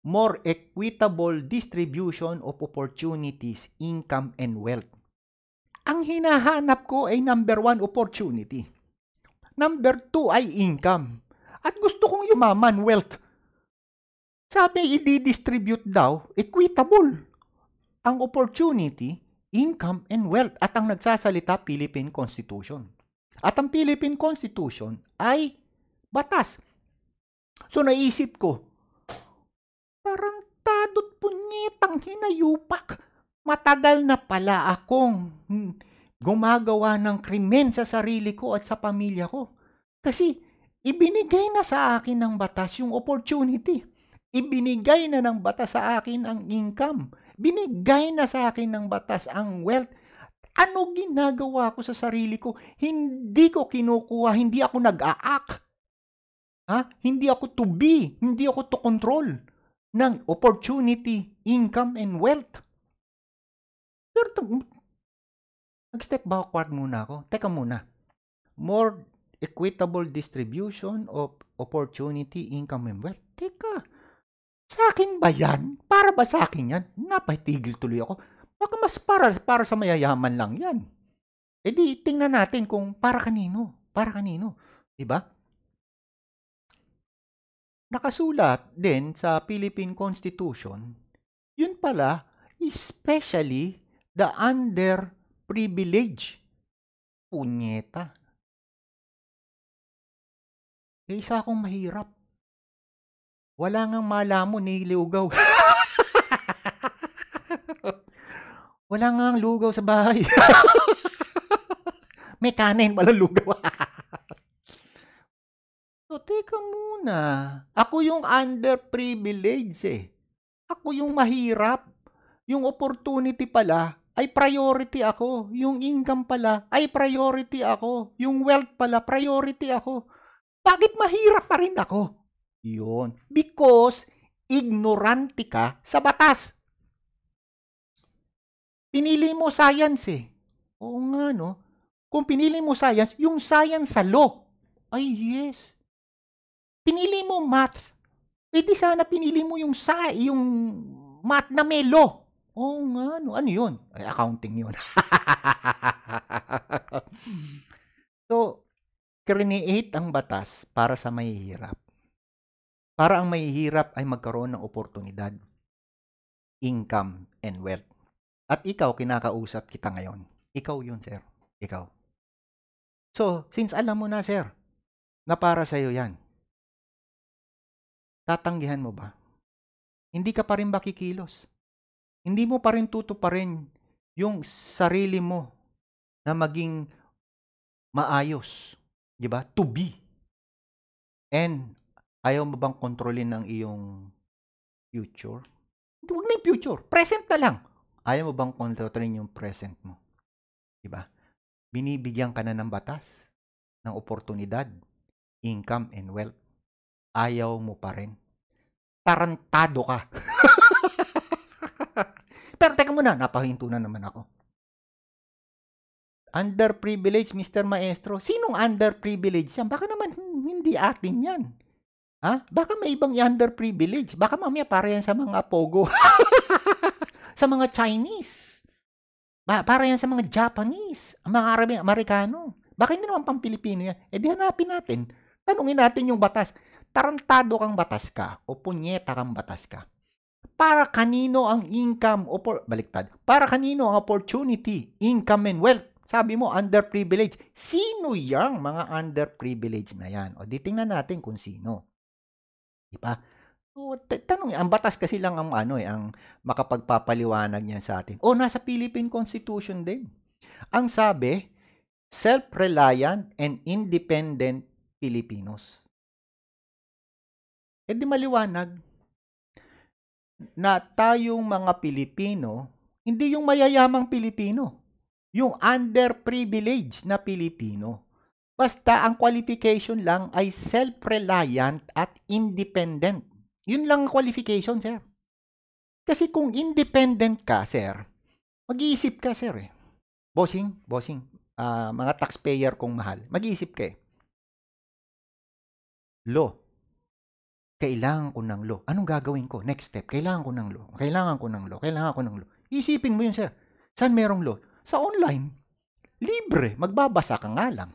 S1: more equitable distribution of opportunities, income, and wealth. Ang hinahanap ko ay number one, opportunity. Number two ay income. At gusto kong yumaman, wealth. Sabi, i-distribute daw, equitable. Ang opportunity, income, and wealth. At ang nagsasalita, Philippine Constitution. At ang Philippine Constitution ay batas. So naisip ko, parang tadot punyit ang hinayupak matagal na pala akong hmm, gumagawa ng krimen sa sarili ko at sa pamilya ko. Kasi ibinigay na sa akin ng batas yung opportunity. Ibinigay na ng batas sa akin ang income. Binigay na sa akin ng batas ang wealth. Ano ginagawa ko sa sarili ko? Hindi ko kinukuha, hindi ako nag-aak. Ha? Hindi ako to be, hindi ako to control ng opportunity, income, and wealth. Pero nag-step backward muna ako. Teka muna. More equitable distribution of opportunity, income, and wealth. Teka, sa akin ba yan? Para ba sa akin yan? Napatigil tuloy ako. Baka mas para, para sa mayayaman lang yan. E di, tingnan natin kung para kanino. Para kanino. Diba? Nakasulat din sa Philippine Constitution, yun pala, especially the under underprivileged. Punyeta. Eh, isa akong mahirap. Wala ngang malamon, ni niliugaw. Wala ngang lugaw sa bahay. May kanin, wala lugaw. so, teka muna. Ako yung under underprivileged eh. Ako yung mahirap. Yung opportunity pala, ay priority ako. Yung income pala ay priority ako. Yung wealth pala, priority ako. Bakit mahirap pa rin ako? Yun. Because ignorante ka sa batas. Pinili mo science eh. Oo nga no. Kung pinili mo science, yung science sa law. Ay yes. Pinili mo math. Pwede eh, sana pinili mo yung sa yung math na may law. Oo oh, nga, no. ano yun? Ay, accounting yun. so, create ang batas para sa mahihirap. Para ang mahihirap ay magkaroon ng oportunidad, income, and wealth. At ikaw, kinakausap kita ngayon. Ikaw yun, sir. Ikaw. So, since alam mo na, sir, na para sa'yo yan, tatanggihan mo ba? Hindi ka pa rin ba kikilos? hindi mo pa rin tutuparin yung sarili mo na maging maayos. Di ba? To be. And ayaw mo bang kontrolin ng iyong future? Huwag na yung future. Present na lang. Ayaw mo bang kontrolin yung present mo? Di ba? Binibigyan ka na ng batas, ng oportunidad, income and wealth. Ayaw mo pa rin. Tarantado ka. Pero teka muna, napahinto na naman ako. Underprivileged, Mr. Maestro. Sinong underprivileged yan? Baka naman hindi atin yan. Ha? Baka may ibang underprivileged. Baka mamaya para yan sa mga Pogo. sa mga Chinese. Ba, para yan sa mga Japanese. Mga Arabi, Amerikano. Baka hindi naman pang Pilipino yan. E di hanapin natin. Tanungin natin yung batas. Tarantado kang batas ka o punyeta kang batas ka. Para kanino ang income o baliktad? Para kanino ang opportunity, income and wealth? Sabi mo, underprivileged. Sino yang mga underprivileged na yan? O, titingnan natin kung sino. Di ba? O, tanong, ang batas kasi lang ang ano eh, ang makapagpapaliwanag niyan sa atin. O, nasa Philippine Constitution din. Ang sabi, self-reliant and independent Filipinos. E di maliwanag, na tayong mga Pilipino, hindi yung mayayamang Pilipino, yung underprivileged na Pilipino. Basta ang qualification lang ay self-reliant at independent. Yun lang ang qualification, sir. Kasi kung independent ka, sir, mag-iisip ka, sir. Eh. Bossing, bossing, uh, mga taxpayer kong mahal, mag-iisip ka eh. Lo, kailangan ko ng law. Anong gagawin ko? Next step, kailangan ko ng law. Kailangan ko ng law. Kailangan ko ng law. Isipin mo yun, sir. Saan merong law? Sa online. Libre. Magbabasa ka nga lang.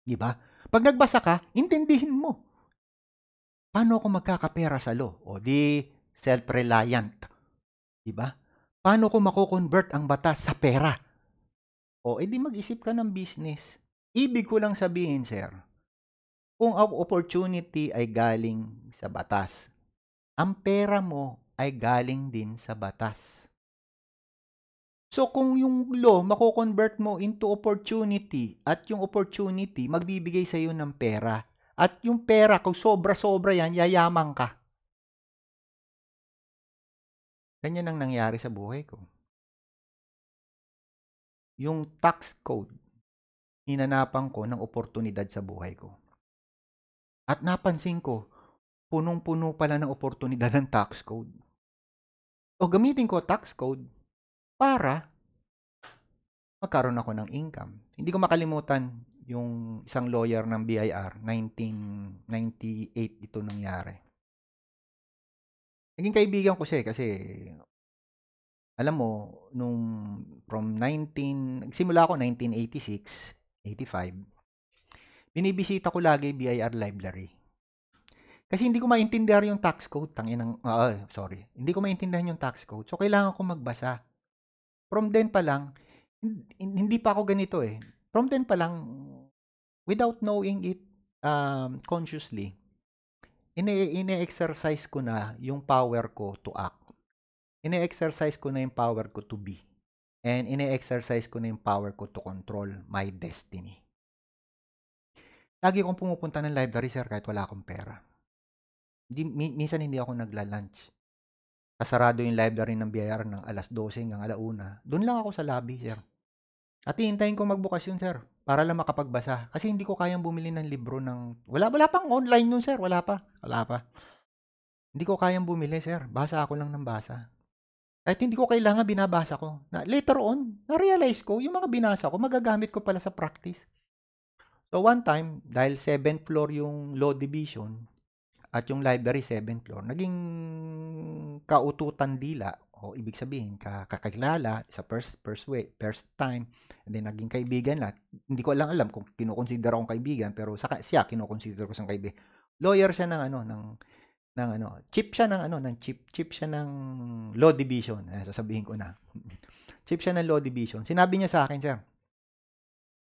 S1: Di ba? Pag nagbasa ka, intindihin mo. Paano ako magkakapera sa law? O di self-reliant. Di ba? Paano ko mako-convert ang batas sa pera? O edi eh mag-isip ka ng business. Ibig ko lang sabihin, sir, kung ang opportunity ay galing sa batas, ang pera mo ay galing din sa batas. So kung yung law mako-convert mo into opportunity at yung opportunity magbibigay sa iyo ng pera at yung pera kung sobra-sobra yan yayaman ka. Ganyan ang nangyari sa buhay ko. Yung tax code, hinanapan ko ng oportunidad sa buhay ko. At napansin ko, punong-puno pala ng oportunidad ng tax code. O gamitin ko tax code para magkaroon ako ng income. Hindi ko makalimutan yung isang lawyer ng BIR, 1998 ito nangyari. Naging kaibigan ko siya eh, kasi alam mo, nung from 19, nagsimula ako 1986, 85, binibisita ko lagi BIR library. Kasi hindi ko maintindihan yung tax code. Tangin ng, uh, sorry. Hindi ko maintindihan yung tax code. So, kailangan ko magbasa. From then pa lang, hindi pa ako ganito eh. From then pa lang, without knowing it um, consciously, ine-exercise ko na yung power ko to act. Ine-exercise ko na yung power ko to be. And ine-exercise ko na yung power ko to control my destiny. Lagi akong pumupunta ng library, sir, kahit wala akong pera. Di, minsan hindi ako nagla-lunch. Kasarado yung library ng BIR ng alas 12 hanggang alauna. Doon lang ako sa lobby, sir. At hihintayin ko magbukas yun, sir, para lang makapagbasa. Kasi hindi ko kayang bumili ng libro ng... Wala, wala pang online nun, sir. Wala pa. Wala pa. Hindi ko kayang bumili, sir. Basa ako lang ng basa. Kahit hindi ko kailangan, binabasa ko. Na, later on, na-realize ko, yung mga binasa ko, magagamit ko pala sa practice. So one time, dahil 7th floor yung law division at yung library 7th floor, naging kaututan dila o ibig sabihin kakakilala sa first first way, first time and then naging kaibigan lahat. Hindi ko lang alam kung kinoconsider akong kaibigan pero saka siya kinoconsider ko siyang kaibigan. Lawyer siya ng ano ng ng ano, chip siya ng ano, ng chip, chip siya ng law division. Eh, sasabihin ko na. chip siya ng law division. Sinabi niya sa akin, sir,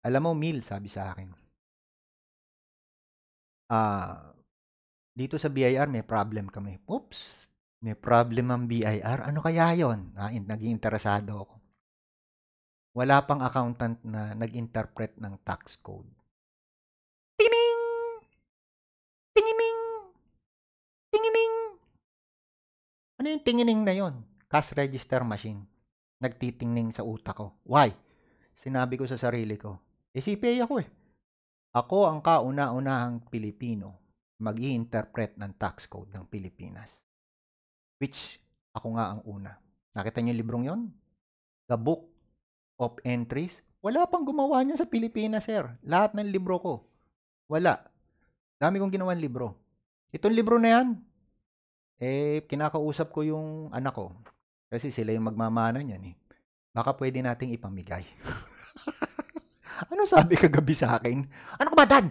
S1: alam mo, Mil, sabi sa akin, ah, dito sa BIR may problem kami. Oops, may problem ang BIR. Ano kaya yon? Ah, naging interesado ako. Wala pang accountant na nag-interpret ng tax code. Tining! Tingining! Tingining! Ano yung tingining na yon? Cash register machine. Nagtitingning sa utak ko. Why? Sinabi ko sa sarili ko, eh CPA ako eh. Ako ang kauna-unahang Pilipino mag interpret ng tax code ng Pilipinas. Which ako nga ang una. Nakita niyo yung librong yon? The Book of Entries. Wala pang gumawa niya sa Pilipinas, sir. Lahat ng libro ko. Wala. Dami kong ginawan libro. Itong libro na yan, eh, kinakausap ko yung anak ko. Kasi sila yung magmamana niyan eh. Baka pwede nating ipamigay. Ano sabi kagabi sa akin? Ano ka ba, dad?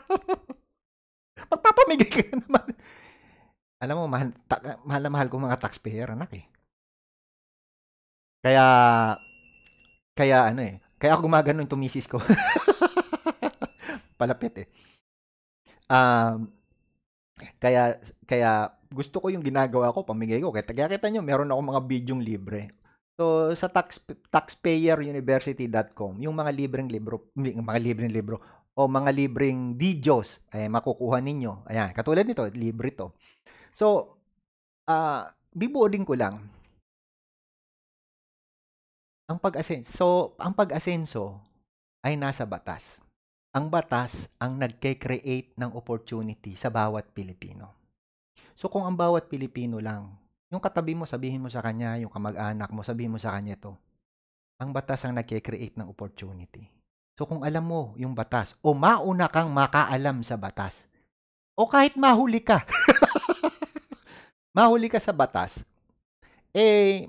S1: Magpapamigay ka naman. Alam mo, mahal, ta- mahal na mahal ko mga taxpayer, anak eh. Kaya, kaya ano eh, kaya ako gumaganon to tumisis ko. Palapit eh. Um, kaya, kaya gusto ko yung ginagawa ko, pamigay ko. Kaya, kaya kita nyo, meron ako mga bidyong libre. So sa tax taxpayeruniversity.com, yung mga libreng libro, mga libreng libro o mga libreng videos ay makukuha ninyo. Ayan, katulad nito, libre to. So, ah, uh, bibuodin ko lang. Ang pag-asenso, so, ang pag-asenso ay nasa batas. Ang batas ang nagke-create ng opportunity sa bawat Pilipino. So kung ang bawat Pilipino lang yung katabi mo, sabihin mo sa kanya, yung kamag-anak mo, sabihin mo sa kanya to. Ang batas ang nagkikreate ng opportunity. So kung alam mo yung batas, o mauna kang makaalam sa batas, o kahit mahuli ka, mahuli ka sa batas, eh,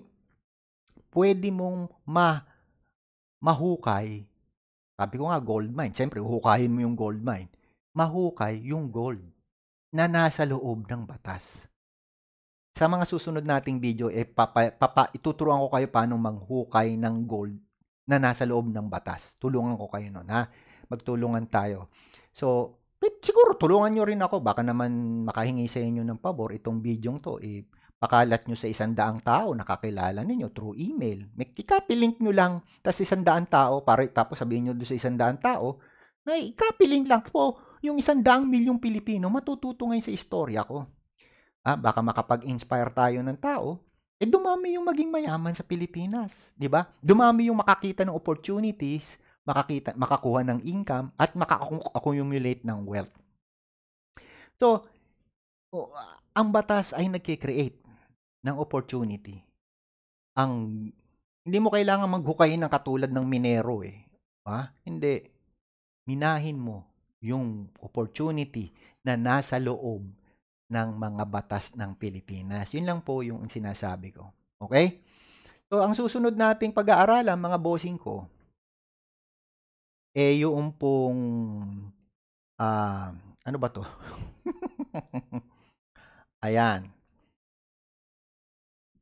S1: pwede mong ma mahukay. Sabi ko nga, gold mine. Siyempre, huhukayin mo yung gold mine. Mahukay yung gold na nasa loob ng batas. Sa mga susunod nating video, eh, papa, papa, ituturuan ko kayo paano manghukay ng gold na nasa loob ng batas. Tulungan ko kayo nun, ha? Magtulungan tayo. So, eh, siguro tulungan nyo rin ako. Baka naman makahingi sa inyo ng pabor itong video to. Eh, pakalat nyo sa isang daang tao, nakakilala ninyo through email. May copy link nyo lang, tapos isang daang tao, para, tapos sabihin nyo doon sa isang daang tao, na i-copy link lang po yung isang milyong Pilipino matututo ngayon sa istorya ko ah, baka makapag-inspire tayo ng tao, eh dumami yung maging mayaman sa Pilipinas, di ba? Dumami yung makakita ng opportunities, makakita, makakuha ng income, at makakumulate ng wealth. So, ang batas ay nagkikreate ng opportunity. Ang hindi mo kailangan maghukay ng katulad ng minero eh. Ha? Hindi. Minahin mo yung opportunity na nasa loob ng mga batas ng Pilipinas. Yun lang po yung sinasabi ko. Okay? So, ang susunod nating pag-aaralan, mga bossing ko, eh yung pong, uh, ano ba to? Ayan.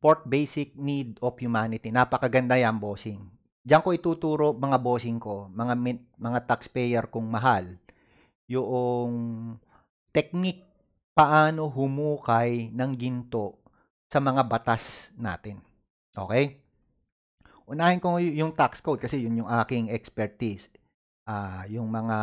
S1: Fourth basic need of humanity. Napakaganda yan, bossing. Diyan ko ituturo mga bossing ko, mga, mga taxpayer kong mahal, yung technique paano humukay ng ginto sa mga batas natin. Okay? Unahin ko yung tax code kasi yun yung aking expertise. Uh, yung mga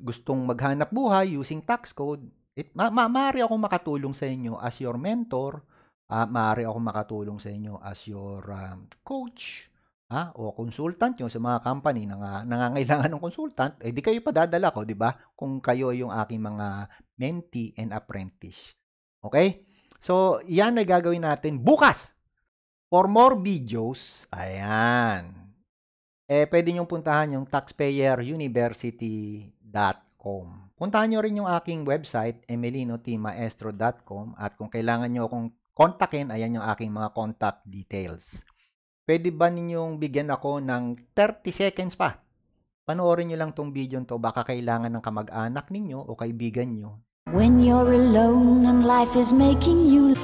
S1: gustong maghanap buhay using tax code, it, ma- ma- maaari akong makatulong sa inyo as your mentor, uh, maaari akong makatulong sa inyo as your um, coach, ha? Ah, o consultant nyo sa mga company na nga, nangangailangan ng consultant, eh di kayo padadala ko, di ba? Kung kayo yung aking mga mentee and apprentice. Okay? So, yan na gagawin natin bukas. For more videos, ayan. Eh, pwede nyong puntahan yung taxpayeruniversity.com. Puntahan nyo rin yung aking website, emelinotimaestro.com at kung kailangan nyo akong kontakin, ayan yung aking mga contact details. Pwede ba ninyong bigyan ako ng 30 seconds pa? Panoorin nyo lang tong video to, baka kailangan ng kamag-anak ninyo o kaibigan nyo When you're alone and life is making you